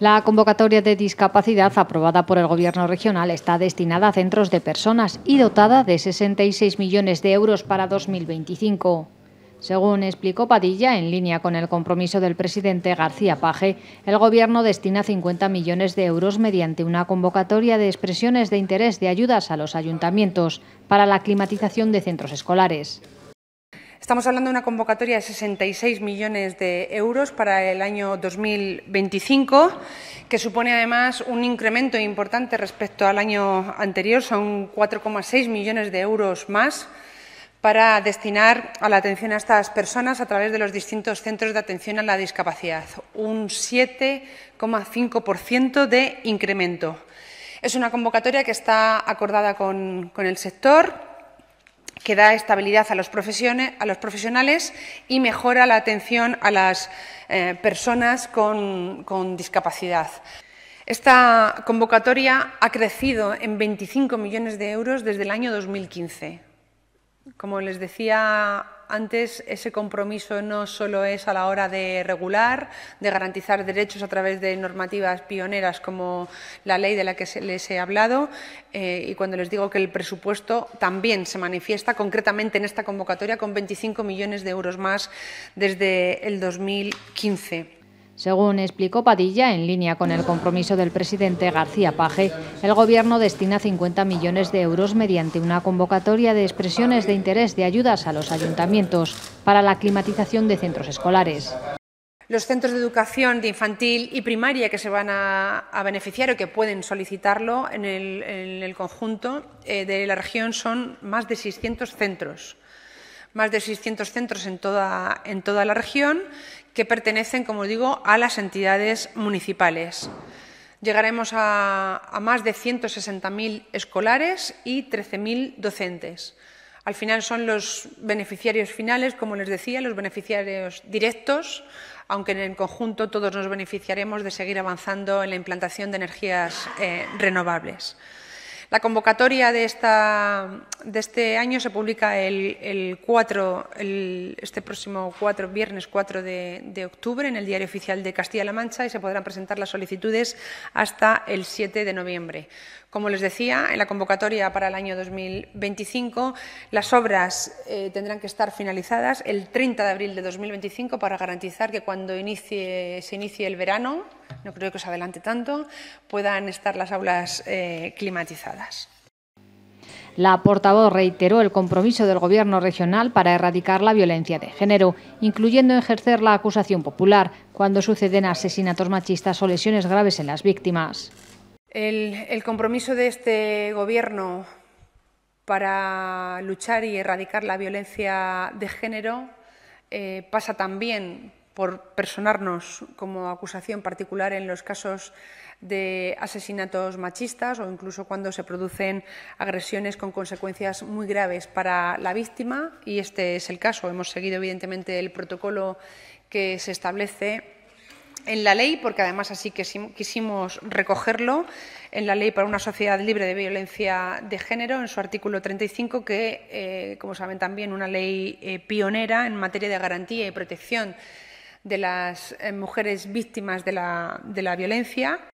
La convocatoria de discapacidad aprobada por el Gobierno regional está destinada a centros de personas y dotada de 66 millones de euros para 2025. Según explicó Padilla, en línea con el compromiso del presidente García Paje, el Gobierno destina 50 millones de euros mediante una convocatoria de expresiones de interés de ayudas a los ayuntamientos para la climatización de centros escolares. Estamos hablando de una convocatoria de 66 millones de euros para el año 2025, que supone además un incremento importante respecto al año anterior, son 4,6 millones de euros más para destinar a la atención a estas personas a través de los distintos centros de atención a la discapacidad, un 7,5% de incremento. Es una convocatoria que está acordada con, con el sector que da estabilidad a los, profesionales y mejora la atención a las eh, personas con, con discapacidad. Esta convocatoria ha crecido en 25 millones de euros desde el año 2015. Como les decía antes ese compromiso no solo es a la hora de regular, de garantizar derechos a través de normativas pioneras como la ley de la que les he hablado, eh, y cuando les digo que el presupuesto también se manifiesta concretamente en esta convocatoria con 25 millones de euros más desde el 2015. Según explicó Padilla, en línea con el compromiso del presidente García Page, el Gobierno destina 50 millones de euros mediante una convocatoria de expresiones de interés de ayudas a los ayuntamientos para la climatización de centros escolares. Los centros de educación infantil y primaria que se van a, beneficiar o que pueden solicitarlo en el, conjunto eh, de la región son más de 600 centros más de 600 centros en toda, la región que pertenecen, como digo, a las entidades municipales. Llegaremos a, más de 160.000 escolares y 13.000 docentes. Al final son los beneficiarios finales, como les decía, los beneficiarios directos, aunque en el conjunto todos nos beneficiaremos de seguir avanzando en la implantación de energías eh, renovables. La convocatoria de, esta, de este año se publica el, este próximo 4, viernes 4 de, octubre en el Diario Oficial de Castilla-La Mancha y se podrán presentar las solicitudes hasta el 7 de noviembre. Como les decía, en la convocatoria para el año 2025 las obras eh, tendrán que estar finalizadas el 30 de abril de 2025 para garantizar que cuando inicie, se inicie el verano, no creo que os adelante tanto, puedan estar las aulas eh, climatizadas. La portavoz reiteró el compromiso del Gobierno regional para erradicar la violencia de género, incluyendo ejercer la acusación popular cuando suceden asesinatos machistas o lesiones graves en las víctimas. El, compromiso de este Gobierno para luchar y erradicar la violencia de género eh, pasa también por personarnos como acusación particular en los casos de asesinatos machistas o incluso cuando se producen agresiones con consecuencias muy graves para la víctima y este es el caso. Hemos seguido evidentemente el protocolo que se establece en la ley, porque además así quisimos recogerlo, en la ley para una sociedad libre de violencia de género, en su artículo 35, que, eh, como saben también, una ley eh, pionera en materia de garantía y protección de las eh, mujeres víctimas de la, de la violencia.